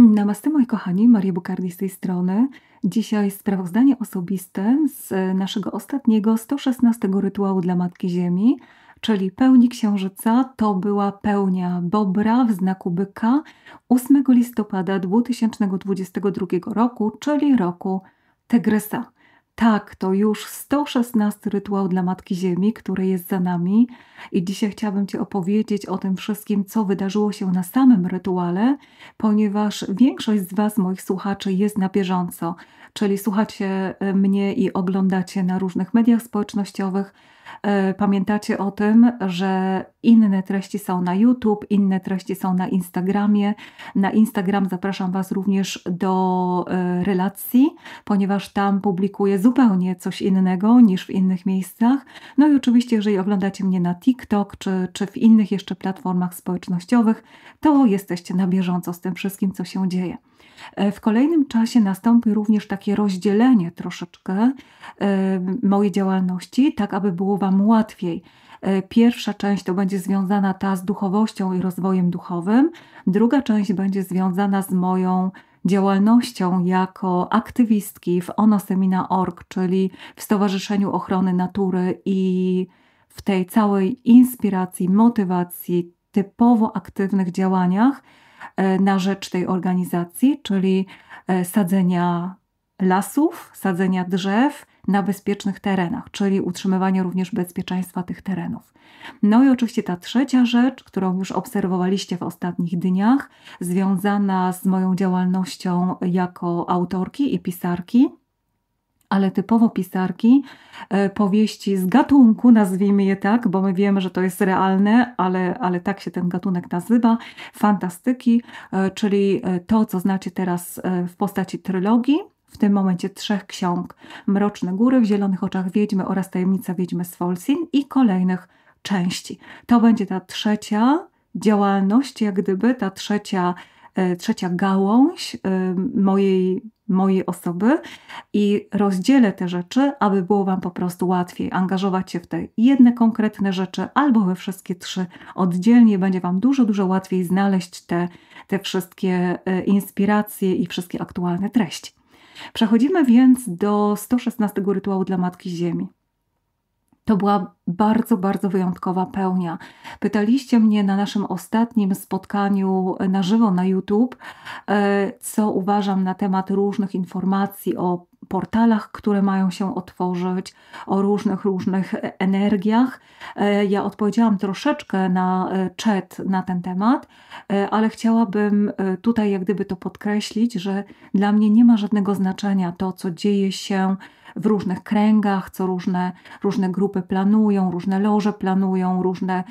Namaste moi kochani, Maria Bukardi z tej strony. Dzisiaj sprawozdanie osobiste z naszego ostatniego 116 rytuału dla Matki Ziemi, czyli pełni księżyca to była pełnia Bobra w znaku byka 8 listopada 2022 roku, czyli roku Tygrysa. Tak, to już 116 rytuał dla Matki Ziemi, który jest za nami i dzisiaj chciałabym Ci opowiedzieć o tym wszystkim, co wydarzyło się na samym rytuale, ponieważ większość z Was, moich słuchaczy, jest na bieżąco, czyli słuchacie e, mnie i oglądacie na różnych mediach społecznościowych, E, pamiętacie o tym, że inne treści są na YouTube, inne treści są na Instagramie. Na Instagram zapraszam Was również do e, relacji, ponieważ tam publikuję zupełnie coś innego niż w innych miejscach. No i oczywiście, jeżeli oglądacie mnie na TikTok czy, czy w innych jeszcze platformach społecznościowych, to jesteście na bieżąco z tym wszystkim, co się dzieje. E, w kolejnym czasie nastąpi również takie rozdzielenie troszeczkę e, mojej działalności, tak aby było Wam łatwiej. E, pierwsza część to będzie związana ta z duchowością i rozwojem duchowym, druga część będzie związana z moją działalnością jako aktywistki w onosemina.org, czyli w Stowarzyszeniu Ochrony Natury i w tej całej inspiracji, motywacji, typowo aktywnych działaniach E, na rzecz tej organizacji, czyli e, sadzenia lasów, sadzenia drzew na bezpiecznych terenach, czyli utrzymywanie również bezpieczeństwa tych terenów. No i oczywiście ta trzecia rzecz, którą już obserwowaliście w ostatnich dniach, związana z moją działalnością jako autorki i pisarki ale typowo pisarki e, powieści z gatunku, nazwijmy je tak, bo my wiemy, że to jest realne, ale, ale tak się ten gatunek nazywa, fantastyki, e, czyli e, to, co znacie teraz w postaci trylogii, w tym momencie trzech ksiąg: Mroczne Góry, W Zielonych Oczach Wiedźmy oraz Tajemnica Wiedźmy z Folsin i kolejnych części. To będzie ta trzecia działalność, jak gdyby ta trzecia E, trzecia gałąź e, mojej, mojej osoby i rozdzielę te rzeczy, aby było Wam po prostu łatwiej angażować się w te jedne konkretne rzeczy albo we wszystkie trzy oddzielnie. Będzie Wam dużo, dużo łatwiej znaleźć te, te wszystkie e, inspiracje i wszystkie aktualne treści. Przechodzimy więc do 116 rytuału dla Matki Ziemi. To była bardzo, bardzo wyjątkowa pełnia. Pytaliście mnie na naszym ostatnim spotkaniu na żywo na YouTube, e, co uważam na temat różnych informacji o portalach, które mają się otworzyć, o różnych, różnych energiach. E, ja odpowiedziałam troszeczkę na e, czat na ten temat, e, ale chciałabym tutaj jak gdyby to podkreślić, że dla mnie nie ma żadnego znaczenia to, co dzieje się w różnych kręgach, co różne, różne grupy planują, różne loże planują, różne,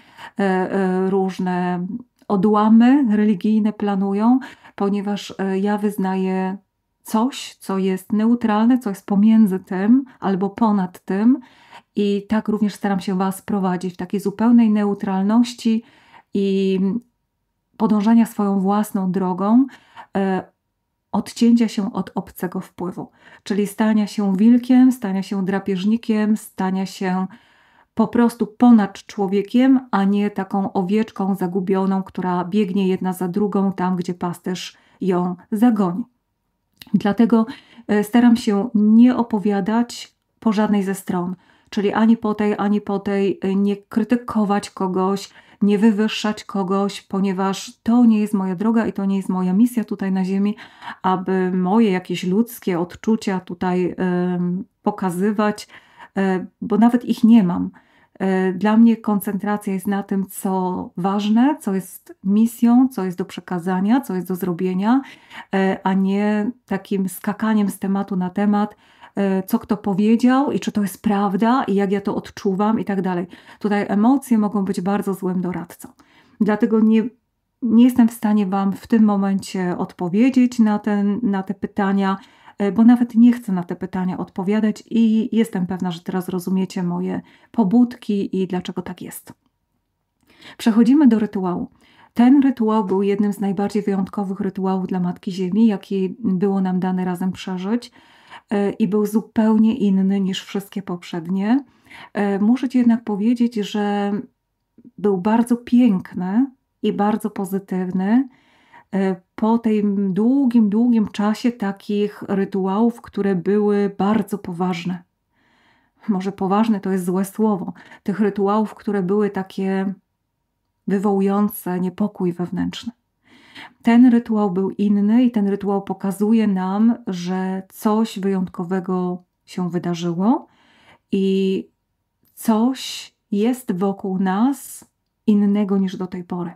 różne odłamy religijne planują, ponieważ ja wyznaję coś, co jest neutralne, co jest pomiędzy tym albo ponad tym. I tak również staram się Was prowadzić w takiej zupełnej neutralności i podążania swoją własną drogą, e, odcięcia się od obcego wpływu, czyli stania się wilkiem, stania się drapieżnikiem, stania się po prostu ponad człowiekiem, a nie taką owieczką zagubioną, która biegnie jedna za drugą tam, gdzie pasterz ją zagoni. Dlatego e, staram się nie opowiadać po żadnej ze stron, czyli ani po tej, ani po tej, e, nie krytykować kogoś, nie wywyższać kogoś, ponieważ to nie jest moja droga i to nie jest moja misja tutaj na Ziemi, aby moje jakieś ludzkie odczucia tutaj y, pokazywać, y, bo nawet ich nie mam. E, dla mnie koncentracja jest na tym, co ważne, co jest misją, co jest do przekazania, co jest do zrobienia, e, a nie takim skakaniem z tematu na temat, e, co kto powiedział i czy to jest prawda i jak ja to odczuwam i tak dalej. Tutaj emocje mogą być bardzo złym doradcą. Dlatego nie, nie jestem w stanie Wam w tym momencie odpowiedzieć na, ten, na te pytania E, bo nawet nie chcę na te pytania odpowiadać i jestem pewna, że teraz rozumiecie moje pobudki i dlaczego tak jest. Przechodzimy do rytuału. Ten rytuał był jednym z najbardziej wyjątkowych rytuałów dla Matki Ziemi, jaki było nam dane razem przeżyć e, i był zupełnie inny niż wszystkie poprzednie. E, muszę Ci jednak powiedzieć, że był bardzo piękny i bardzo pozytywny po tym długim, długim czasie takich rytuałów, które były bardzo poważne. Może poważne to jest złe słowo, tych rytuałów, które były takie wywołujące niepokój wewnętrzny. Ten rytuał był inny i ten rytuał pokazuje nam, że coś wyjątkowego się wydarzyło i coś jest wokół nas innego niż do tej pory.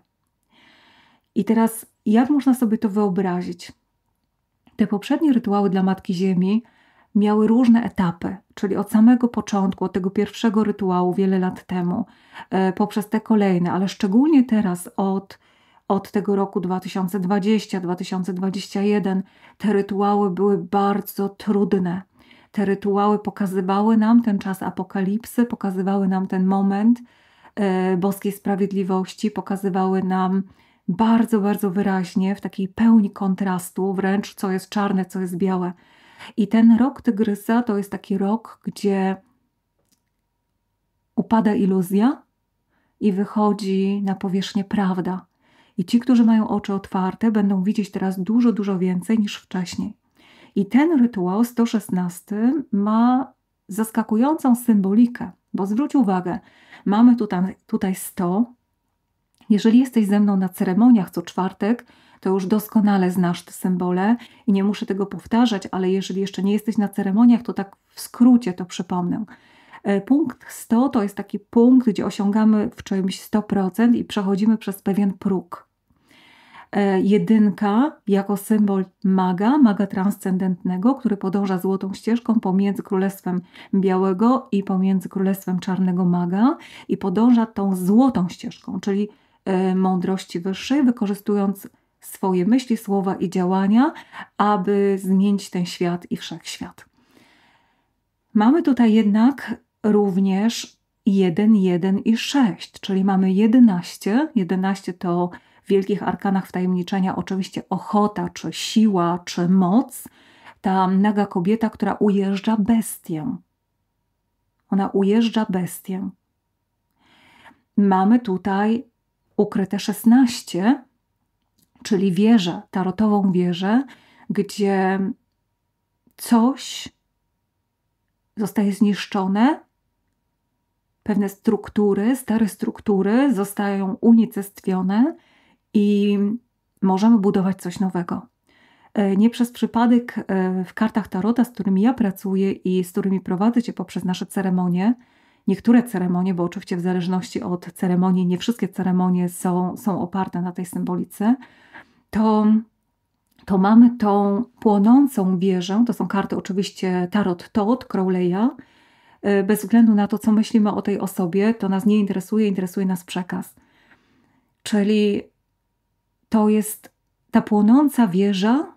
I teraz i jak można sobie to wyobrazić? Te poprzednie rytuały dla Matki Ziemi miały różne etapy, czyli od samego początku, od tego pierwszego rytuału wiele lat temu, e, poprzez te kolejne, ale szczególnie teraz od, od tego roku 2020-2021 te rytuały były bardzo trudne. Te rytuały pokazywały nam ten czas apokalipsy, pokazywały nam ten moment e, boskiej sprawiedliwości, pokazywały nam bardzo, bardzo wyraźnie, w takiej pełni kontrastu, wręcz co jest czarne, co jest białe. I ten rok tygrysa to jest taki rok, gdzie upada iluzja i wychodzi na powierzchnię prawda. I ci, którzy mają oczy otwarte, będą widzieć teraz dużo, dużo więcej niż wcześniej. I ten rytuał 116 ma zaskakującą symbolikę, bo zwróć uwagę, mamy tutaj, tutaj 100, jeżeli jesteś ze mną na ceremoniach co czwartek, to już doskonale znasz te symbole i nie muszę tego powtarzać, ale jeżeli jeszcze nie jesteś na ceremoniach, to tak w skrócie to przypomnę. E, punkt 100 to jest taki punkt, gdzie osiągamy w czymś 100% i przechodzimy przez pewien próg. E, jedynka jako symbol maga, maga transcendentnego, który podąża złotą ścieżką pomiędzy Królestwem Białego i pomiędzy Królestwem Czarnego Maga i podąża tą złotą ścieżką, czyli E, mądrości wyższej, wykorzystując swoje myśli, słowa i działania, aby zmienić ten świat i wszechświat. Mamy tutaj jednak również 1, 1 i 6, czyli mamy 11. 11 to w wielkich arkanach wtajemniczenia oczywiście ochota, czy siła, czy moc. Ta naga kobieta, która ujeżdża bestię. Ona ujeżdża bestię. Mamy tutaj ukryte 16, czyli wieżę, tarotową wieżę, gdzie coś zostaje zniszczone, pewne struktury, stare struktury zostają unicestwione i możemy budować coś nowego. E, nie przez przypadek e, w kartach Tarota, z którymi ja pracuję i z którymi prowadzę Cię poprzez nasze ceremonie, niektóre ceremonie, bo oczywiście w zależności od ceremonii, nie wszystkie ceremonie są, są oparte na tej symbolice, to, to mamy tą płonącą wieżę, to są karty oczywiście Tarot Todd, Crowley'a, e, bez względu na to, co myślimy o tej osobie, to nas nie interesuje, interesuje nas przekaz. Czyli to jest ta płonąca wieża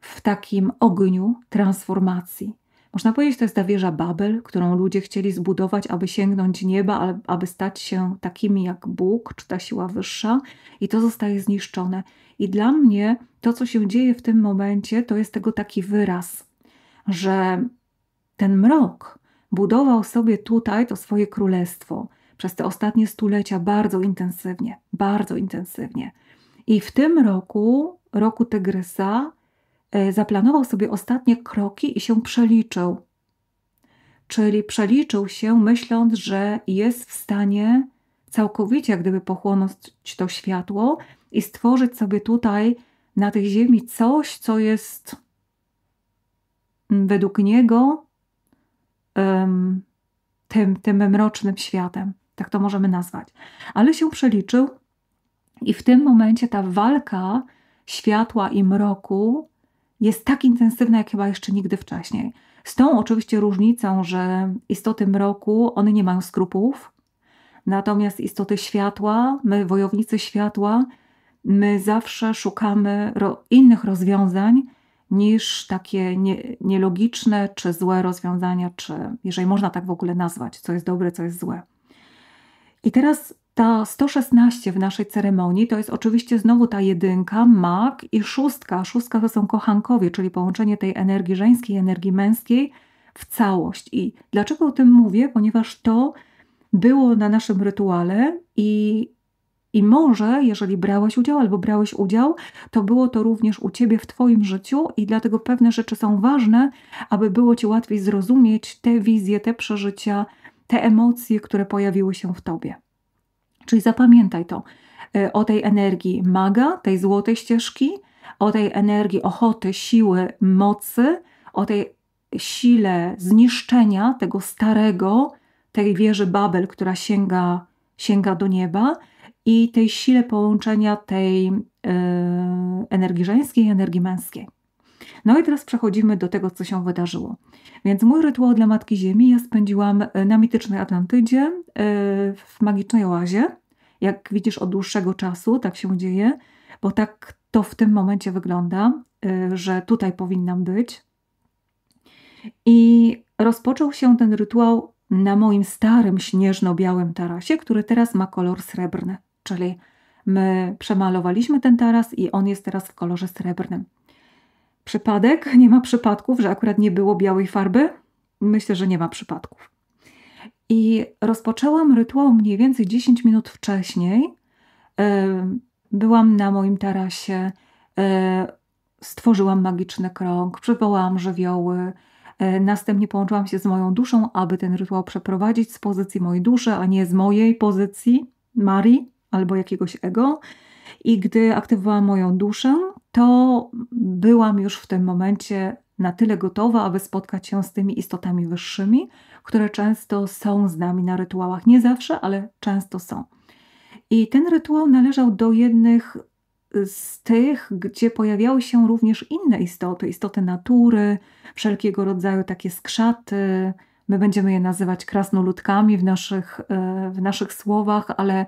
w takim ogniu transformacji. Można powiedzieć, to jest ta wieża Babel, którą ludzie chcieli zbudować, aby sięgnąć nieba, ale aby stać się takimi jak Bóg czy ta siła wyższa, i to zostaje zniszczone. I dla mnie to, co się dzieje w tym momencie, to jest tego taki wyraz, że ten mrok budował sobie tutaj to swoje królestwo przez te ostatnie stulecia bardzo intensywnie, bardzo intensywnie. I w tym roku, roku Tygrysa, E, zaplanował sobie ostatnie kroki i się przeliczył. Czyli przeliczył się, myśląc, że jest w stanie całkowicie jak gdyby pochłonąć to światło i stworzyć sobie tutaj na tej ziemi coś, co jest mm, według niego um, tym, tym mrocznym światem. Tak to możemy nazwać. Ale się przeliczył i w tym momencie ta walka światła i mroku jest tak intensywna, jak chyba jeszcze nigdy wcześniej. Z tą oczywiście różnicą, że istoty mroku, one nie mają skrupułów, natomiast istoty światła, my, wojownicy światła, my zawsze szukamy ro innych rozwiązań niż takie nie, nielogiczne czy złe rozwiązania, czy jeżeli można tak w ogóle nazwać, co jest dobre, co jest złe. I teraz ta 116 w naszej ceremonii to jest oczywiście znowu ta jedynka, mak i szóstka. Szóstka to są kochankowie, czyli połączenie tej energii żeńskiej, energii męskiej w całość. I dlaczego o tym mówię? Ponieważ to było na naszym rytuale i, i może, jeżeli brałeś udział albo brałeś udział, to było to również u ciebie w twoim życiu i dlatego pewne rzeczy są ważne, aby było ci łatwiej zrozumieć te wizje, te przeżycia, te emocje, które pojawiły się w tobie. Czyli zapamiętaj to. E, o tej energii maga, tej złotej ścieżki, o tej energii ochoty, siły, mocy, o tej sile zniszczenia tego starego, tej wieży Babel, która sięga, sięga do nieba, i tej sile połączenia tej yy, energii żeńskiej i energii męskiej. No i teraz przechodzimy do tego, co się wydarzyło. Więc mój rytuał dla Matki Ziemi ja spędziłam e, na mitycznej Atlantydzie, e, w magicznej oazie. Jak widzisz, od dłuższego czasu tak się dzieje, bo tak to w tym momencie wygląda, e, że tutaj powinnam być. I rozpoczął się ten rytuał na moim starym śnieżno-białym tarasie, który teraz ma kolor srebrny, czyli my przemalowaliśmy ten taras i on jest teraz w kolorze srebrnym przypadek, nie ma przypadków, że akurat nie było białej farby? Myślę, że nie ma przypadków. I rozpoczęłam rytuał mniej więcej 10 minut wcześniej. Byłam na moim tarasie, e, stworzyłam magiczny krąg, przywołałam żywioły. E, następnie połączyłam się z moją duszą, aby ten rytuał przeprowadzić z pozycji mojej duszy, a nie z mojej pozycji Marii albo jakiegoś ego. I gdy aktywowałam moją duszę, to byłam już w tym momencie na tyle gotowa, aby spotkać się z tymi istotami wyższymi, które często są z nami na rytuałach. Nie zawsze, ale często są. I ten rytuał należał do jednych z tych, gdzie pojawiały się również inne istoty, istoty natury, wszelkiego rodzaju takie skrzaty. My będziemy je nazywać krasnoludkami w naszych, e, w naszych słowach, ale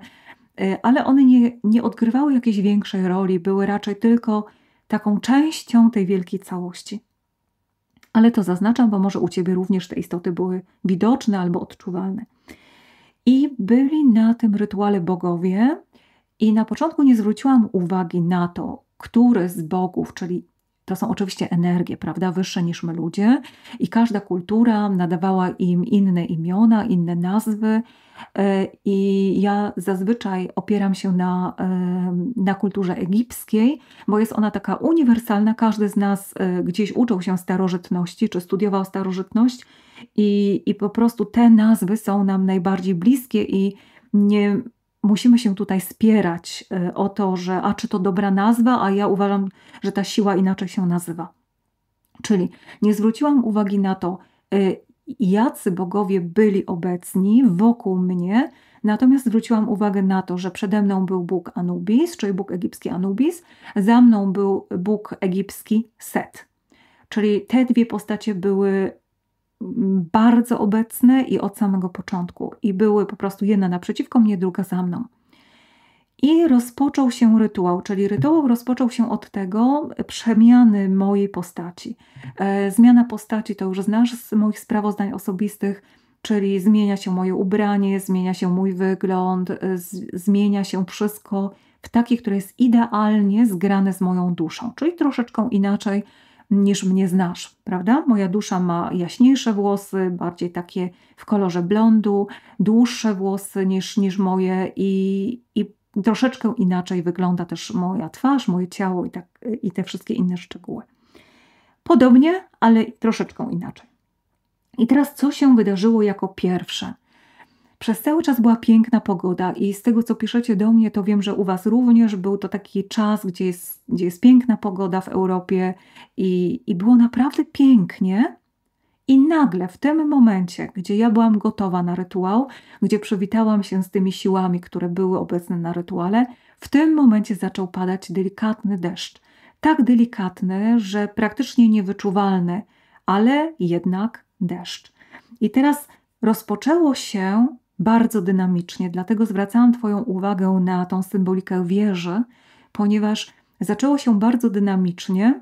E, ale one nie, nie odgrywały jakiejś większej roli, były raczej tylko taką częścią tej wielkiej całości. Ale to zaznaczam, bo może u ciebie również te istoty były widoczne albo odczuwalne. I byli na tym rytuale bogowie, i na początku nie zwróciłam uwagi na to, który z bogów, czyli to są oczywiście energie, prawda, wyższe niż my ludzie i każda kultura nadawała im inne imiona, inne nazwy e, i ja zazwyczaj opieram się na, e, na kulturze egipskiej, bo jest ona taka uniwersalna, każdy z nas e, gdzieś uczył się starożytności czy studiował starożytność i, i po prostu te nazwy są nam najbardziej bliskie i nie musimy się tutaj spierać y, o to, że a czy to dobra nazwa, a ja uważam, że ta siła inaczej się nazywa. Czyli nie zwróciłam uwagi na to, y, jacy bogowie byli obecni wokół mnie, natomiast zwróciłam uwagę na to, że przede mną był Bóg Anubis, czyli Bóg egipski Anubis, za mną był Bóg egipski Set. Czyli te dwie postacie były bardzo obecne i od samego początku. I były po prostu jedna naprzeciwko mnie, druga za mną. I rozpoczął się rytuał, czyli rytuał rozpoczął się od tego przemiany mojej postaci. E, zmiana postaci to już znasz z moich sprawozdań osobistych, czyli zmienia się moje ubranie, zmienia się mój wygląd, e, zmienia się wszystko w takie, które jest idealnie zgrane z moją duszą, czyli troszeczkę inaczej niż mnie znasz, prawda? Moja dusza ma jaśniejsze włosy, bardziej takie w kolorze blondu, dłuższe włosy niż, niż moje i, i troszeczkę inaczej wygląda też moja twarz, moje ciało i, tak, i te wszystkie inne szczegóły. Podobnie, ale troszeczkę inaczej. I teraz, co się wydarzyło jako pierwsze? Przez cały czas była piękna pogoda i z tego, co piszecie do mnie, to wiem, że u Was również był to taki czas, gdzie jest, gdzie jest piękna pogoda w Europie i, i było naprawdę pięknie. I nagle w tym momencie, gdzie ja byłam gotowa na rytuał, gdzie przywitałam się z tymi siłami, które były obecne na rytuale, w tym momencie zaczął padać delikatny deszcz. Tak delikatny, że praktycznie niewyczuwalny, ale jednak deszcz. I teraz rozpoczęło się bardzo dynamicznie. Dlatego zwracałam Twoją uwagę na tą symbolikę wieży, ponieważ zaczęło się bardzo dynamicznie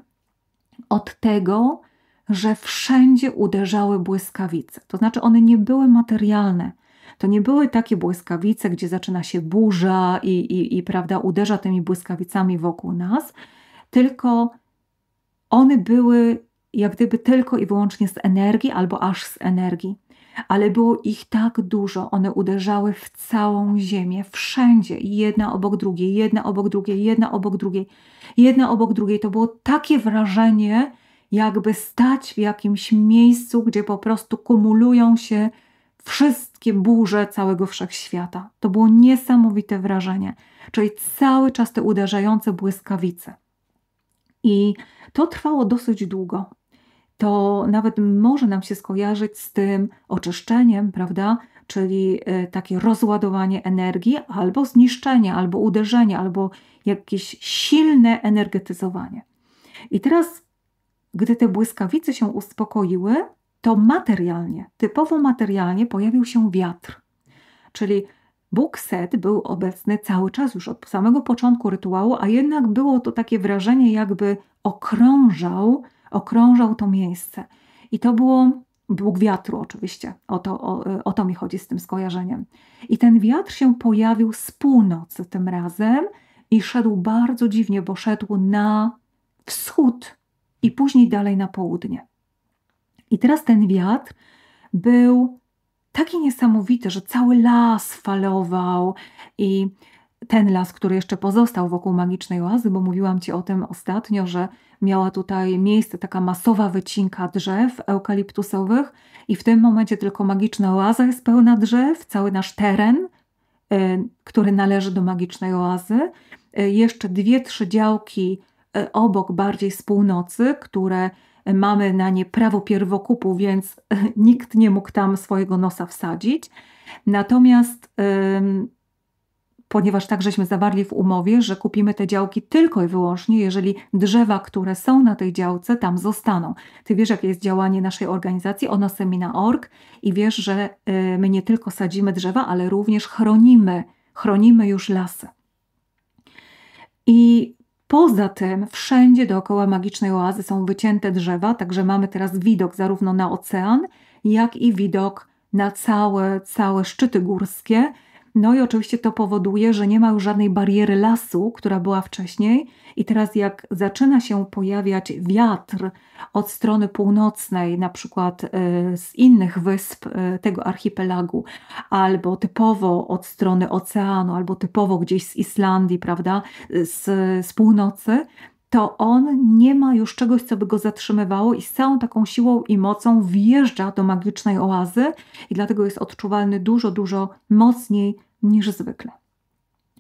od tego, że wszędzie uderzały błyskawice. To znaczy, one nie były materialne. To nie były takie błyskawice, gdzie zaczyna się burza i, i, i prawda, uderza tymi błyskawicami wokół nas, tylko one były jak gdyby tylko i wyłącznie z energii albo aż z energii ale było ich tak dużo, one uderzały w całą ziemię, wszędzie, jedna obok drugiej, jedna obok drugiej, jedna obok drugiej, jedna obok drugiej. To było takie wrażenie, jakby stać w jakimś miejscu, gdzie po prostu kumulują się wszystkie burze całego wszechświata. To było niesamowite wrażenie, czyli cały czas te uderzające błyskawice. I to trwało dosyć długo to nawet może nam się skojarzyć z tym oczyszczeniem, prawda? Czyli e, takie rozładowanie energii, albo zniszczenie, albo uderzenie, albo jakieś silne energetyzowanie. I teraz, gdy te błyskawice się uspokoiły, to materialnie, typowo materialnie pojawił się wiatr. Czyli Bóg Set był obecny cały czas, już od samego początku rytuału, a jednak było to takie wrażenie, jakby okrążał okrążał to miejsce. I to było Bóg wiatru, oczywiście. O to, o, o to mi chodzi z tym skojarzeniem. I ten wiatr się pojawił z północy tym razem i szedł bardzo dziwnie, bo szedł na wschód i później dalej na południe. I teraz ten wiatr był taki niesamowity, że cały las falował i ten las, który jeszcze pozostał wokół magicznej oazy, bo mówiłam Ci o tym ostatnio, że miała tutaj miejsce taka masowa wycinka drzew eukaliptusowych i w tym momencie tylko magiczna oaza jest pełna drzew, cały nasz teren, y, który należy do magicznej oazy. Y, jeszcze dwie, trzy działki y, obok, bardziej z północy, które mamy na nie prawo pierwokupu, więc nikt nie mógł tam swojego nosa wsadzić. Natomiast ponieważ takżeśmy zawarli w umowie, że kupimy te działki tylko i wyłącznie, jeżeli drzewa, które są na tej działce, tam zostaną. Ty wiesz, jakie jest działanie naszej organizacji Onosemina.org i wiesz, że y, my nie tylko sadzimy drzewa, ale również chronimy, chronimy już lasy. I Poza tym wszędzie dookoła magicznej oazy są wycięte drzewa, także mamy teraz widok zarówno na ocean, jak i widok na całe, całe szczyty górskie, no i oczywiście to powoduje, że nie ma już żadnej bariery lasu, która była wcześniej, i teraz jak zaczyna się pojawiać wiatr od strony północnej, na przykład e, z innych wysp e, tego archipelagu, albo typowo od strony oceanu, albo typowo gdzieś z Islandii, prawda, z, z północy, to on nie ma już czegoś, co by go zatrzymywało i z całą taką siłą i mocą wjeżdża do magicznej oazy i dlatego jest odczuwalny dużo, dużo mocniej niż zwykle.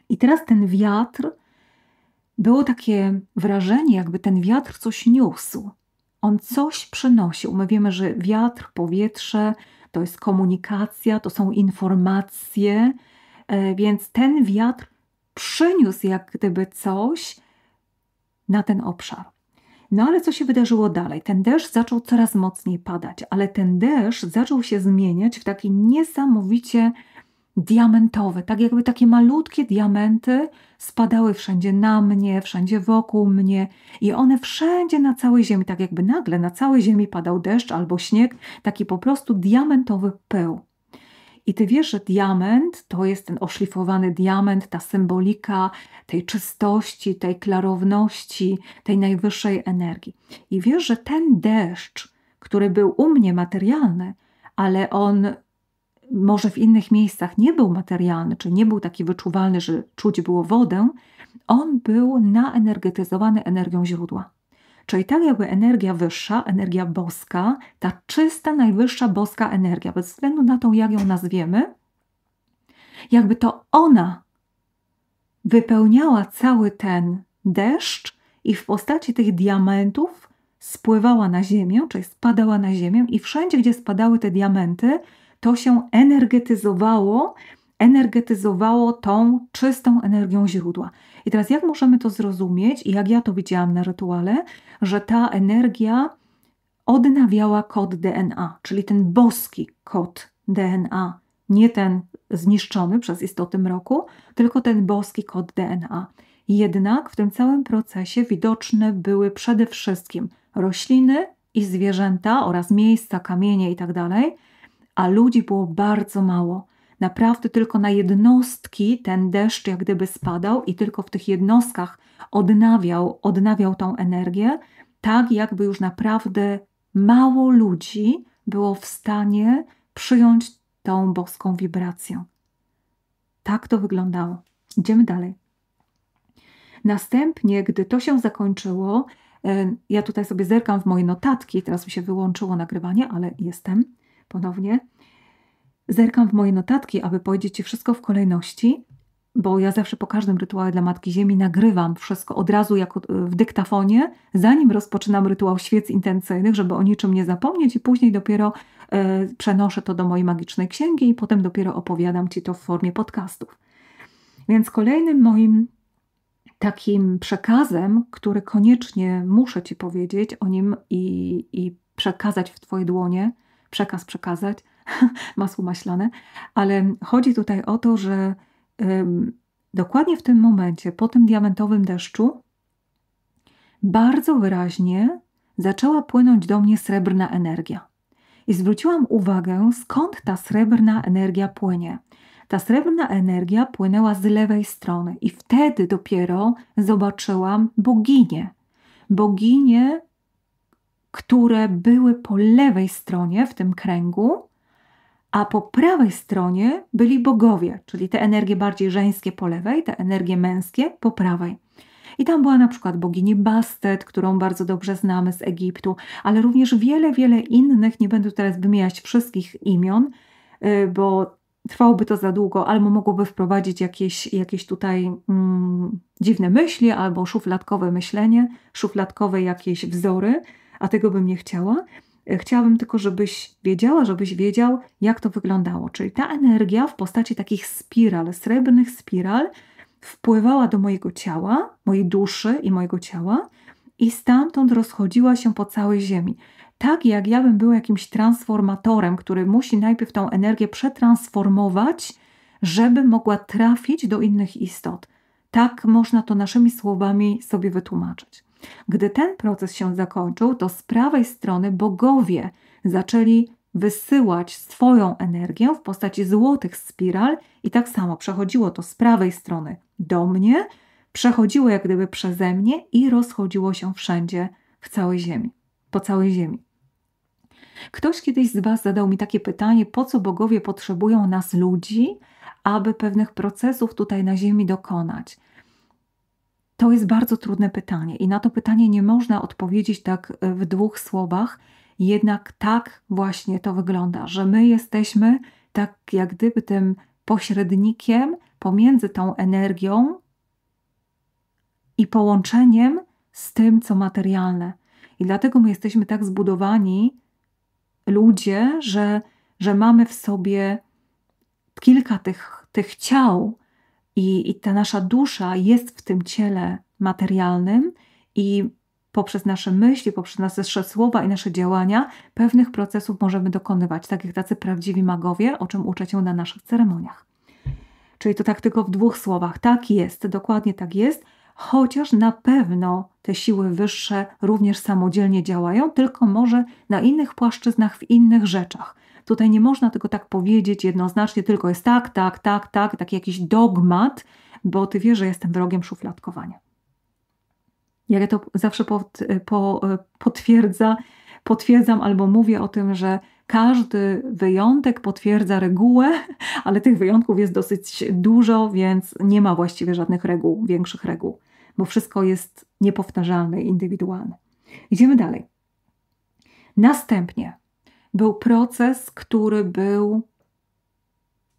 I teraz ten wiatr, było takie wrażenie, jakby ten wiatr coś niósł. On coś przynosił. My wiemy, że wiatr, powietrze to jest komunikacja, to są informacje, e, więc ten wiatr przyniósł jak gdyby coś na ten obszar. No ale co się wydarzyło dalej? Ten deszcz zaczął coraz mocniej padać, ale ten deszcz zaczął się zmieniać w taki niesamowicie diamentowe, tak jakby takie malutkie diamenty spadały wszędzie na mnie, wszędzie wokół mnie i one wszędzie na całej ziemi, tak jakby nagle na całej ziemi padał deszcz albo śnieg, taki po prostu diamentowy pył. I ty wiesz, że diament to jest ten oszlifowany diament, ta symbolika tej czystości, tej klarowności, tej najwyższej energii. I wiesz, że ten deszcz, który był u mnie materialny, ale on może w innych miejscach nie był materialny, czy nie był taki wyczuwalny, że czuć było wodę, on był naenergetyzowany energią źródła. Czyli tak jakby energia wyższa, energia boska, ta czysta, najwyższa boska energia, bez względu na to, jak ją nazwiemy, jakby to ona wypełniała cały ten deszcz i w postaci tych diamentów spływała na ziemię, czyli spadała na ziemię i wszędzie, gdzie spadały te diamenty, to się energetyzowało, energetyzowało tą czystą energią źródła. I teraz jak możemy to zrozumieć, i jak ja to widziałam na rytuale, że ta energia odnawiała kod DNA, czyli ten boski kod DNA, nie ten zniszczony przez istoty mroku, tylko ten boski kod DNA. Jednak w tym całym procesie widoczne były przede wszystkim rośliny i zwierzęta oraz miejsca, kamienie itd., tak a ludzi było bardzo mało. Naprawdę tylko na jednostki ten deszcz jak gdyby spadał i tylko w tych jednostkach odnawiał, odnawiał tą energię, tak jakby już naprawdę mało ludzi było w stanie przyjąć tą boską wibrację. Tak to wyglądało. Idziemy dalej. Następnie, gdy to się zakończyło, e, ja tutaj sobie zerkam w moje notatki, teraz mi się wyłączyło nagrywanie, ale jestem ponownie. Zerkam w moje notatki, aby powiedzieć Ci wszystko w kolejności, bo ja zawsze po każdym rytuale dla Matki Ziemi nagrywam wszystko od razu jako w dyktafonie, zanim rozpoczynam rytuał świec intencyjnych, żeby o niczym nie zapomnieć i później dopiero e, przenoszę to do mojej magicznej księgi i potem dopiero opowiadam Ci to w formie podcastów. Więc kolejnym moim takim przekazem, który koniecznie muszę Ci powiedzieć o nim i, i przekazać w Twoje dłonie – przekaz przekazać, masło maślane, ale chodzi tutaj o to, że dokładnie w tym momencie, po tym diamentowym deszczu, bardzo wyraźnie zaczęła płynąć do mnie srebrna energia. I zwróciłam uwagę, skąd ta srebrna energia płynie. Ta srebrna energia płynęła z lewej strony, i wtedy dopiero zobaczyłam boginię. Boginię które były po lewej stronie w tym kręgu, a po prawej stronie byli bogowie, czyli te energie bardziej żeńskie po lewej, te energie męskie po prawej. I tam była na przykład bogini Bastet, którą bardzo dobrze znamy z Egiptu, ale również wiele, wiele innych, nie będę teraz wymieniać wszystkich imion, y, bo trwałoby to za długo, albo mogłoby wprowadzić jakieś, jakieś tutaj mm, dziwne myśli, albo szufladkowe myślenie, szufladkowe jakieś wzory a tego bym nie chciała. E, chciałabym tylko, żebyś wiedziała, żebyś wiedział, jak to wyglądało. Czyli ta energia w postaci takich spiral, srebrnych spiral, wpływała do mojego ciała, mojej duszy i mojego ciała, i stamtąd rozchodziła się po całej ziemi. Tak jak ja bym była jakimś transformatorem, który musi najpierw tą energię przetransformować, żeby mogła trafić do innych istot. Tak można to naszymi słowami sobie wytłumaczyć. Gdy ten proces się zakończył, to z prawej strony bogowie zaczęli wysyłać swoją energię w postaci złotych spiral, i tak samo przechodziło to z prawej strony do mnie, przechodziło jak gdyby przeze mnie i rozchodziło się wszędzie w całej Ziemi, po całej Ziemi. Ktoś kiedyś z Was zadał mi takie pytanie, po co bogowie potrzebują nas ludzi, aby pewnych procesów tutaj na Ziemi dokonać. To jest bardzo trudne pytanie i na to pytanie nie można odpowiedzieć tak e, w dwóch słowach. Jednak tak właśnie to wygląda, że my jesteśmy tak jak gdyby tym pośrednikiem pomiędzy tą energią i połączeniem z tym, co materialne. I dlatego my jesteśmy tak zbudowani, ludzie, że, że mamy w sobie kilka tych, tych ciał, i, I ta nasza dusza jest w tym ciele materialnym i poprzez nasze myśli, poprzez nasze słowa i nasze działania pewnych procesów możemy dokonywać, tak jak tacy prawdziwi magowie, o czym uczę się na naszych ceremoniach. Czyli to tak tylko w dwóch słowach. Tak jest, dokładnie tak jest, chociaż na pewno te siły wyższe również samodzielnie działają, tylko może na innych płaszczyznach, w innych rzeczach. Tutaj nie można tego tak powiedzieć jednoznacznie, tylko jest tak, tak, tak, tak, taki jakiś dogmat, bo ty wiesz, że jestem wrogiem szufladkowania. Jak ja to zawsze pod, y, po, y, potwierdza, potwierdzam albo mówię o tym, że każdy wyjątek potwierdza regułę, ale tych wyjątków jest dosyć dużo, więc nie ma właściwie żadnych reguł, większych reguł, bo wszystko jest niepowtarzalne indywidualne. Idziemy dalej. Następnie był proces, który był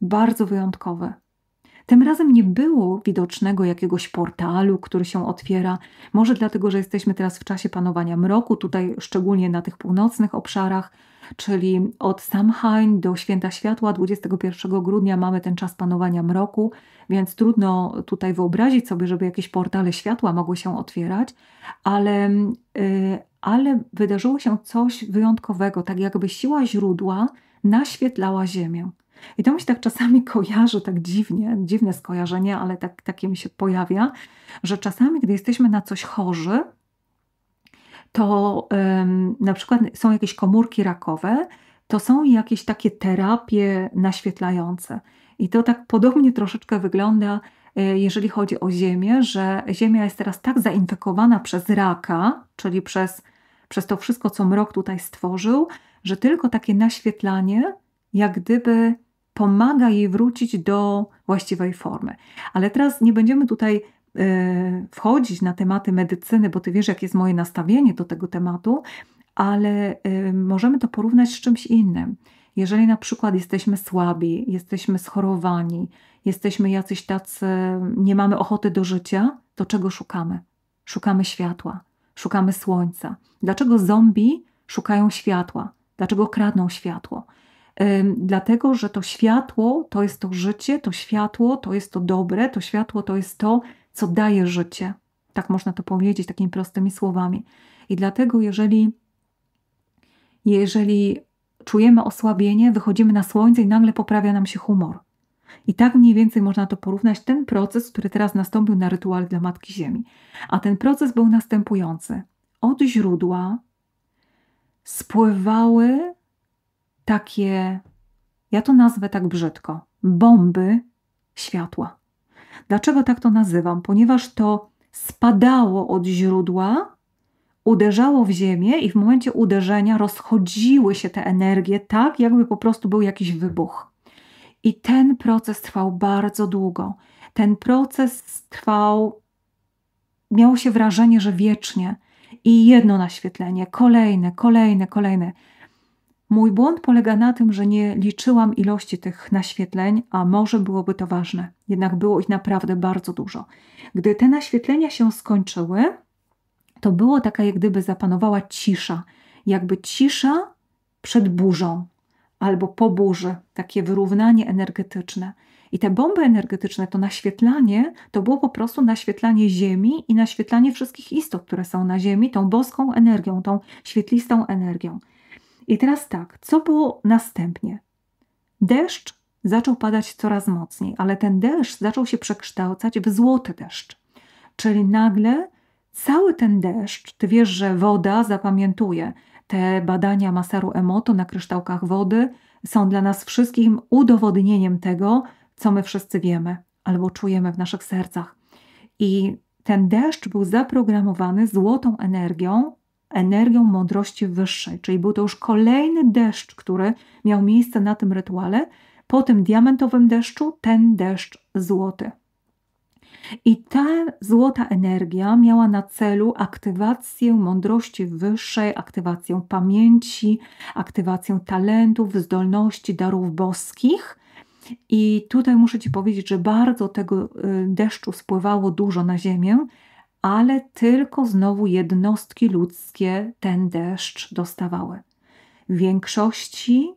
bardzo wyjątkowy. Tym razem nie było widocznego jakiegoś portalu, który się otwiera. Może dlatego, że jesteśmy teraz w czasie panowania mroku, tutaj szczególnie na tych północnych obszarach, czyli od Samhain do Święta Światła 21 grudnia mamy ten czas panowania mroku, więc trudno tutaj wyobrazić sobie, żeby jakieś portale światła mogły się otwierać, ale, y, ale wydarzyło się coś wyjątkowego, tak jakby siła źródła naświetlała Ziemię. I to mi się tak czasami kojarzy, tak dziwnie, dziwne skojarzenie, ale tak, takie mi się pojawia, że czasami, gdy jesteśmy na coś chorzy, to ym, na przykład są jakieś komórki rakowe, to są jakieś takie terapie naświetlające. I to tak podobnie troszeczkę wygląda, e, jeżeli chodzi o Ziemię, że Ziemia jest teraz tak zainfekowana przez raka, czyli przez, przez to wszystko, co mrok tutaj stworzył, że tylko takie naświetlanie, jak gdyby pomaga jej wrócić do właściwej formy. Ale teraz nie będziemy tutaj e, wchodzić na tematy medycyny, bo ty wiesz, jakie jest moje nastawienie do tego tematu, ale e, możemy to porównać z czymś innym. Jeżeli na przykład jesteśmy słabi, jesteśmy schorowani, jesteśmy jacyś tacy, nie mamy ochoty do życia, to czego szukamy? Szukamy światła, szukamy słońca. Dlaczego zombie szukają światła? Dlaczego kradną światło? dlatego że to światło to jest to życie, to światło to jest to dobre, to światło to jest to, co daje życie. Tak można to powiedzieć takimi prostymi słowami. I dlatego, jeżeli, jeżeli czujemy osłabienie, wychodzimy na słońce i nagle poprawia nam się humor. I tak mniej więcej można to porównać, ten proces, który teraz nastąpił na rytuale dla Matki Ziemi. A ten proces był następujący. Od źródła spływały takie, ja to nazwę tak brzydko, bomby światła. Dlaczego tak to nazywam? Ponieważ to spadało od źródła, uderzało w ziemię i w momencie uderzenia rozchodziły się te energie tak, jakby po prostu był jakiś wybuch. I ten proces trwał bardzo długo. Ten proces trwał, miało się wrażenie, że wiecznie. I jedno naświetlenie, kolejne, kolejne, kolejne. Mój błąd polega na tym, że nie liczyłam ilości tych naświetleń, a może byłoby to ważne, jednak było ich naprawdę bardzo dużo. Gdy te naświetlenia się skończyły, to było taka, jak gdyby zapanowała cisza, jakby cisza przed burzą albo po burzy, takie wyrównanie energetyczne. I te bomby energetyczne, to naświetlanie, to było po prostu naświetlanie Ziemi i naświetlanie wszystkich istot, które są na Ziemi, tą boską energią, tą świetlistą energią. I teraz tak, co było następnie? Deszcz zaczął padać coraz mocniej, ale ten deszcz zaczął się przekształcać w złoty deszcz. Czyli nagle cały ten deszcz, ty wiesz, że woda zapamiętuje. Te badania Masaru Emoto na kryształkach wody są dla nas wszystkim udowodnieniem tego, co my wszyscy wiemy albo czujemy w naszych sercach. I ten deszcz był zaprogramowany złotą energią, energią mądrości wyższej. Czyli był to już kolejny deszcz, który miał miejsce na tym rytuale. Po tym diamentowym deszczu ten deszcz złoty. I ta złota energia miała na celu aktywację mądrości wyższej, aktywację pamięci, aktywację talentów, zdolności, darów boskich. I tutaj muszę Ci powiedzieć, że bardzo tego y, deszczu spływało dużo na ziemię, ale tylko znowu jednostki ludzkie ten deszcz dostawały. W większości,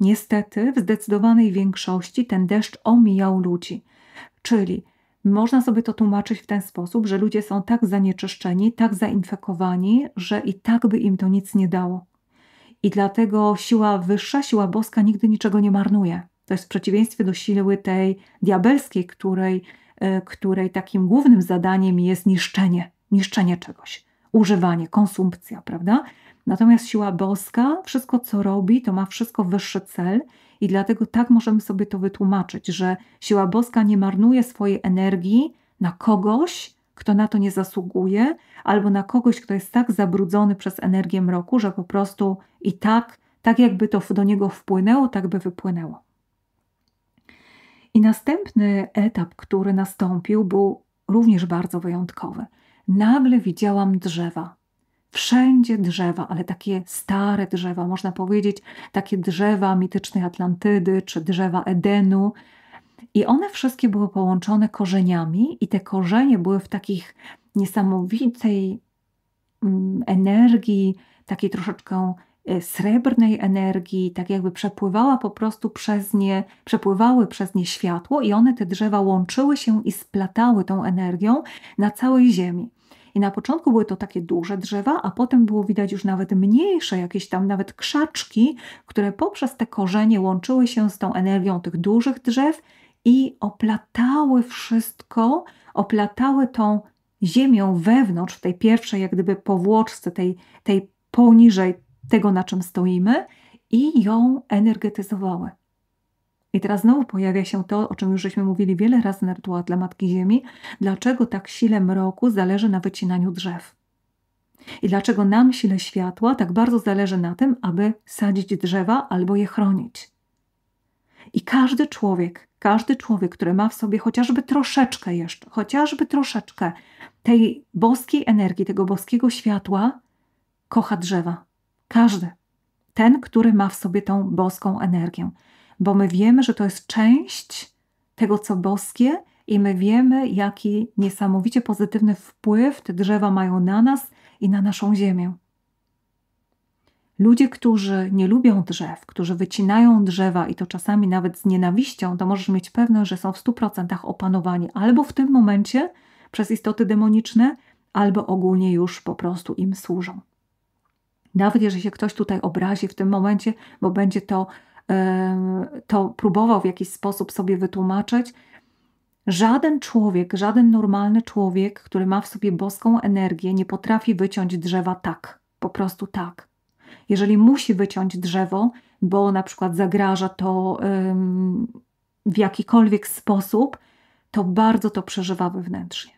niestety, w zdecydowanej większości ten deszcz omijał ludzi. Czyli można sobie to tłumaczyć w ten sposób, że ludzie są tak zanieczyszczeni, tak zainfekowani, że i tak by im to nic nie dało. I dlatego siła wyższa, siła boska nigdy niczego nie marnuje. To jest w przeciwieństwie do siły tej diabelskiej, której E, której takim głównym zadaniem jest niszczenie, niszczenie czegoś, używanie, konsumpcja, prawda? Natomiast siła boska, wszystko co robi, to ma wszystko wyższy cel i dlatego tak możemy sobie to wytłumaczyć, że siła boska nie marnuje swojej energii na kogoś, kto na to nie zasługuje, albo na kogoś, kto jest tak zabrudzony przez energię mroku, że po prostu i tak, tak jakby to do niego wpłynęło, tak by wypłynęło. I następny etap, który nastąpił, był również bardzo wyjątkowy. Nagle widziałam drzewa. Wszędzie drzewa, ale takie stare drzewa, można powiedzieć, takie drzewa mitycznej Atlantydy czy drzewa Edenu. I one wszystkie były połączone korzeniami, i te korzenie były w takich niesamowitej mm, energii, takiej troszeczkę E, srebrnej energii, tak jakby przepływała po prostu przez nie, przepływały przez nie światło i one te drzewa łączyły się i splatały tą energią na całej ziemi. I na początku były to takie duże drzewa, a potem było widać już nawet mniejsze, jakieś tam nawet krzaczki, które poprzez te korzenie łączyły się z tą energią tych dużych drzew i oplatały wszystko, oplatały tą ziemią wewnątrz, w tej pierwszej, jak gdyby powłoczce, tej, tej poniżej tego, na czym stoimy i ją energetyzowały. I teraz znowu pojawia się to, o czym już żeśmy mówili wiele razy na rytuałach dla Matki Ziemi, dlaczego tak sile mroku zależy na wycinaniu drzew. I dlaczego nam sile światła tak bardzo zależy na tym, aby sadzić drzewa albo je chronić. I każdy człowiek, każdy człowiek, który ma w sobie chociażby troszeczkę jeszcze, chociażby troszeczkę tej boskiej energii, tego boskiego światła, kocha drzewa. Każdy. Ten, który ma w sobie tą boską energię, bo my wiemy, że to jest część tego, co boskie, i my wiemy, jaki niesamowicie pozytywny wpływ te drzewa mają na nas i na naszą ziemię. Ludzie, którzy nie lubią drzew, którzy wycinają drzewa i to czasami nawet z nienawiścią, to możesz mieć pewność, że są w 100% opanowani albo w tym momencie przez istoty demoniczne, albo ogólnie już po prostu im służą. Nawet jeżeli się ktoś tutaj obrazi w tym momencie, bo będzie to, e, to próbował w jakiś sposób sobie wytłumaczyć, Żaden człowiek, żaden normalny człowiek, który ma w sobie boską energię, nie potrafi wyciąć drzewa tak, po prostu tak. Jeżeli musi wyciąć drzewo, bo na przykład zagraża to w jakikolwiek sposób, to bardzo to przeżywa wewnętrznie.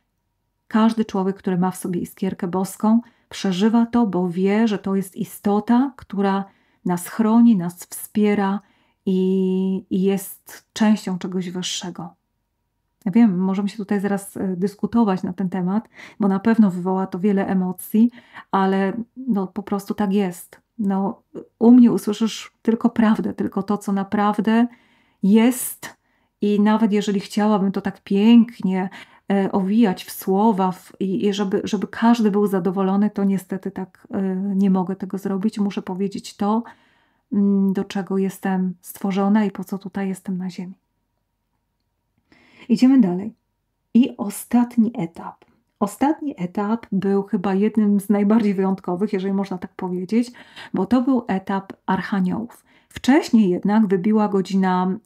Każdy człowiek, który ma w sobie iskierkę boską, przeżywa to, bo wie, że to jest istota, która nas chroni, nas wspiera i, i jest częścią czegoś wyższego. Ja wiem, możemy się tutaj zaraz e, dyskutować na ten temat, bo na pewno wywoła to wiele emocji, ale no, po prostu tak jest. No, u mnie usłyszysz tylko prawdę, tylko to, co naprawdę jest. I nawet jeżeli chciałabym to tak pięknie E, owijać w słowa i, i żeby, żeby każdy był zadowolony, to niestety tak e, nie mogę tego zrobić. Muszę powiedzieć to, mm, do czego jestem stworzona i po co tutaj jestem na ziemi. Idziemy dalej. I ostatni etap. Ostatni etap był chyba jednym z najbardziej wyjątkowych, jeżeli można tak powiedzieć, bo to był etap archaniołów. Wcześniej jednak wybiła godzina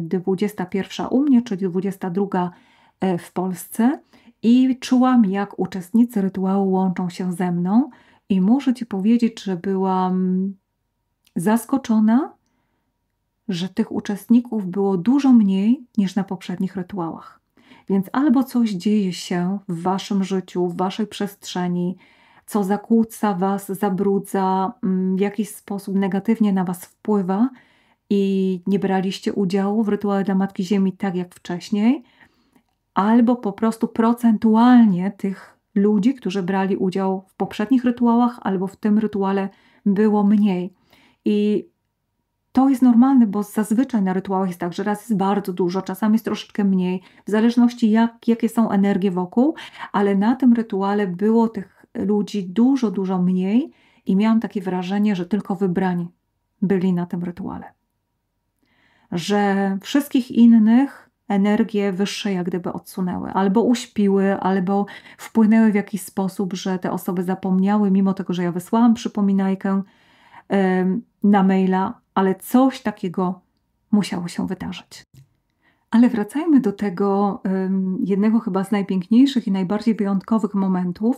21 e, u mnie, czyli 22 E, w Polsce i czułam, jak uczestnicy rytuału łączą się ze mną. I muszę Ci powiedzieć, że byłam zaskoczona, że tych uczestników było dużo mniej niż na poprzednich rytuałach. Więc albo coś dzieje się w Waszym życiu, w Waszej przestrzeni, co zakłóca Was, zabrudza, mm, w jakiś sposób negatywnie na Was wpływa i nie braliście udziału w rytuale dla Matki Ziemi tak jak wcześniej, albo po prostu procentualnie tych ludzi, którzy brali udział w poprzednich rytuałach albo w tym rytuale było mniej. I to jest normalne, bo zazwyczaj na rytuałach jest tak, że raz jest bardzo dużo, czasami jest troszeczkę mniej, w zależności jak, jakie są energie wokół, ale na tym rytuale było tych ludzi dużo, dużo mniej i miałam takie wrażenie, że tylko wybrani byli na tym rytuale. Że wszystkich innych energie wyższe jak gdyby odsunęły, albo uśpiły, albo wpłynęły w jakiś sposób, że te osoby zapomniały, mimo tego, że ja wysłałam przypominajkę na maila, ale coś takiego musiało się wydarzyć. Ale wracajmy do tego jednego chyba z najpiękniejszych i najbardziej wyjątkowych momentów,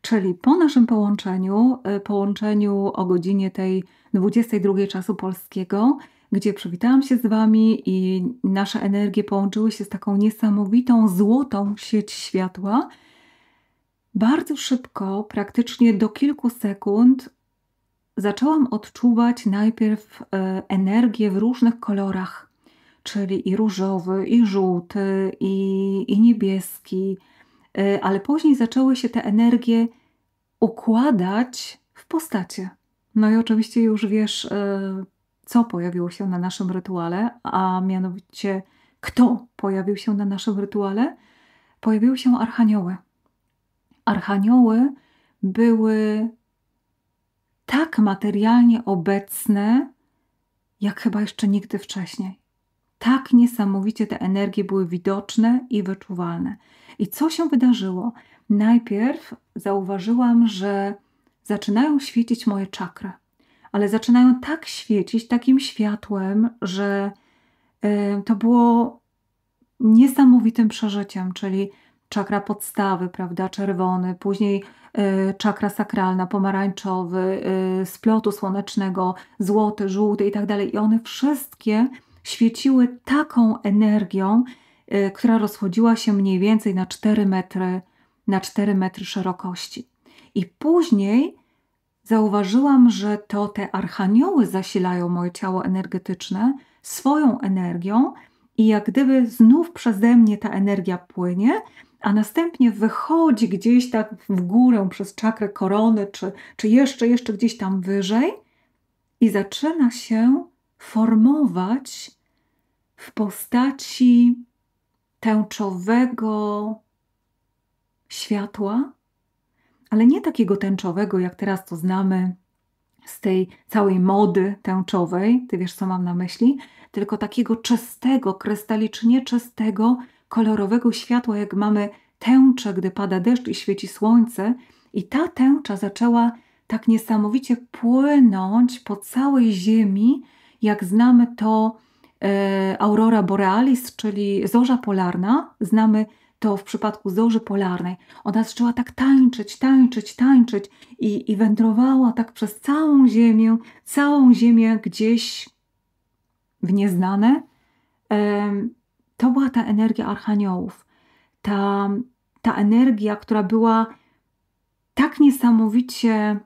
czyli po naszym połączeniu, e, połączeniu o godzinie tej 22 czasu polskiego, gdzie przywitałam się z Wami i nasze energie połączyły się z taką niesamowitą, złotą sieć światła. Bardzo szybko, praktycznie do kilku sekund, zaczęłam odczuwać najpierw e, energię w różnych kolorach, czyli i różowy, i żółty, i, i niebieski, e, ale później zaczęły się te energie układać w postacie. No i oczywiście już wiesz, e, co pojawiło się na naszym rytuale, a mianowicie kto pojawił się na naszym rytuale, pojawiły się archanioły. Archanioły były tak materialnie obecne, jak chyba jeszcze nigdy wcześniej. Tak niesamowicie te energie były widoczne i wyczuwalne. I co się wydarzyło? Najpierw zauważyłam, że zaczynają świecić moje czakry ale zaczynają tak świecić takim światłem, że e, to było niesamowitym przeżyciem, czyli czakra podstawy, prawda, czerwony, później e, czakra sakralna, pomarańczowy, splotu e, słonecznego, złoty, żółty i tak dalej. I one wszystkie świeciły taką energią, która rozchodziła się mniej więcej na 4 metry, na 4 metry szerokości. I później zauważyłam, że to te archanioły zasilają moje ciało energetyczne swoją energią i jak gdyby znów przeze mnie ta energia płynie, a następnie wychodzi gdzieś tak w górę przez czakrę korony, czy, czy jeszcze, jeszcze gdzieś tam wyżej i zaczyna się formować w postaci tęczowego światła, ale nie takiego tęczowego, jak teraz to znamy z tej całej mody tęczowej, ty wiesz co mam na myśli, tylko takiego czystego, krystalicznie czystego, kolorowego światła, jak mamy tęczę, gdy pada deszcz i świeci słońce. I ta tęcza zaczęła tak niesamowicie płynąć po całej Ziemi, jak znamy to e, aurora borealis, czyli zorza polarna, znamy to w przypadku zorzy polarnej ona zaczęła tak tańczyć, tańczyć, tańczyć i, i wędrowała tak przez całą Ziemię, całą Ziemię gdzieś w nieznane. To była ta energia archaniołów, ta, ta energia, która była tak niesamowicie,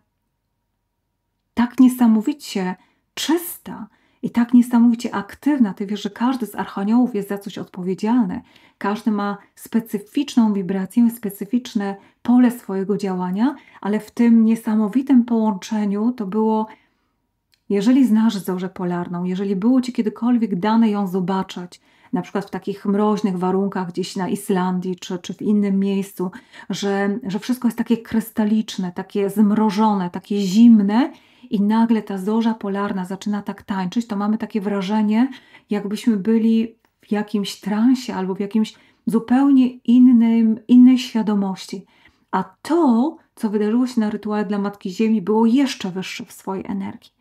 tak niesamowicie czysta, i tak niesamowicie aktywna. Ty wiesz, że każdy z archaniołów jest za coś odpowiedzialny. Każdy ma specyficzną wibrację, specyficzne pole swojego działania, ale w tym niesamowitym połączeniu to było. Jeżeli znasz zorzę polarną, jeżeli było ci kiedykolwiek dane ją zobaczyć, na przykład w takich mroźnych warunkach gdzieś na Islandii czy, czy w innym miejscu, że, że wszystko jest takie krystaliczne, takie zmrożone, takie zimne i nagle ta zorza polarna zaczyna tak tańczyć, to mamy takie wrażenie, jakbyśmy byli w jakimś transie albo w jakimś zupełnie innym, innej świadomości. A to, co wydarzyło się na rytuale dla Matki Ziemi, było jeszcze wyższe w swojej energii.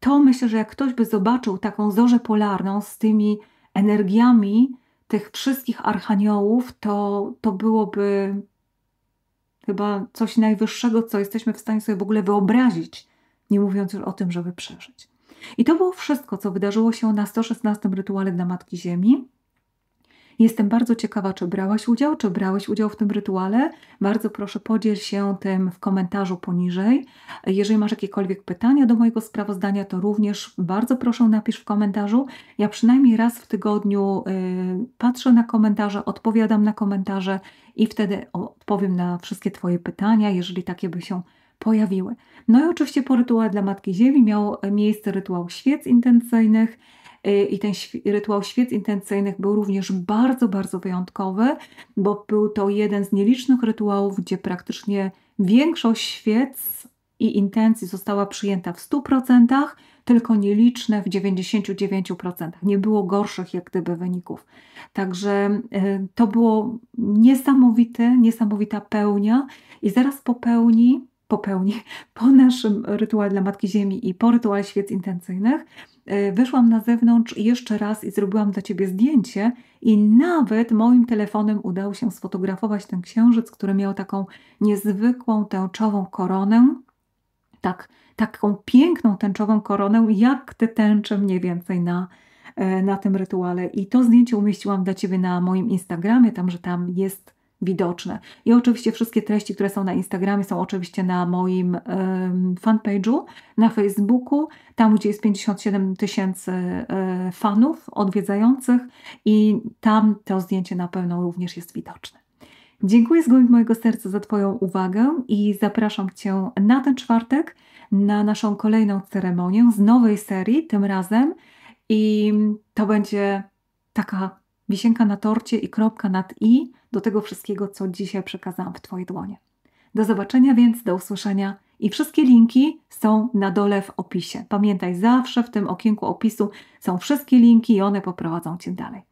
To myślę, że jak ktoś by zobaczył taką zorzę polarną z tymi energiami tych wszystkich archaniołów, to, to byłoby chyba coś najwyższego, co jesteśmy w stanie sobie w ogóle wyobrazić nie mówiąc już o tym, żeby przeżyć. I to było wszystko, co wydarzyło się na 116 rytuale dla Matki Ziemi. Jestem bardzo ciekawa, czy brałaś udział, czy brałeś udział w tym rytuale. Bardzo proszę, podziel się tym w komentarzu poniżej. Jeżeli masz jakiekolwiek pytania do mojego sprawozdania, to również bardzo proszę napisz w komentarzu. Ja przynajmniej raz w tygodniu y, patrzę na komentarze, odpowiadam na komentarze i wtedy odpowiem na wszystkie Twoje pytania, jeżeli takie by się pojawiły pojawiły. No i oczywiście po rytuale dla Matki Ziemi miał e, miejsce rytuał świec intencyjnych e, i ten rytuał świec intencyjnych był również bardzo, bardzo wyjątkowy, bo był to jeden z nielicznych rytuałów, gdzie praktycznie większość świec i intencji została przyjęta w 100%, tylko nieliczne w 99%. Nie było gorszych jak gdyby wyników. Także e, to było niesamowite, niesamowita pełnia i zaraz po pełni popełni po naszym rytuale dla Matki Ziemi i po rytuale świec intencyjnych, e, wyszłam na zewnątrz jeszcze raz i zrobiłam dla Ciebie zdjęcie i nawet moim telefonem udało się sfotografować ten księżyc, który miał taką niezwykłą tęczową koronę, tak, taką piękną tęczową koronę, jak te tęcze mniej więcej na, e, na tym rytuale. I to zdjęcie umieściłam dla Ciebie na moim Instagramie, tam, że tam jest widoczne. I oczywiście wszystkie treści, które są na Instagramie, są oczywiście na moim fanpage'u, na Facebooku, tam gdzie jest 57 tysięcy e, fanów odwiedzających i tam to zdjęcie na pewno również jest widoczne. Dziękuję z głębi mojego serca za Twoją uwagę i zapraszam Cię na ten czwartek na naszą kolejną ceremonię z nowej serii tym razem i to będzie taka wisienka na torcie i kropka nad i do tego wszystkiego, co dzisiaj przekazałam w Twojej dłonie. Do zobaczenia więc, do usłyszenia i wszystkie linki są na dole w opisie. Pamiętaj, zawsze w tym okienku opisu są wszystkie linki i one poprowadzą Cię dalej.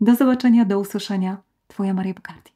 Do zobaczenia, do usłyszenia. Twoja Maria Bukardi.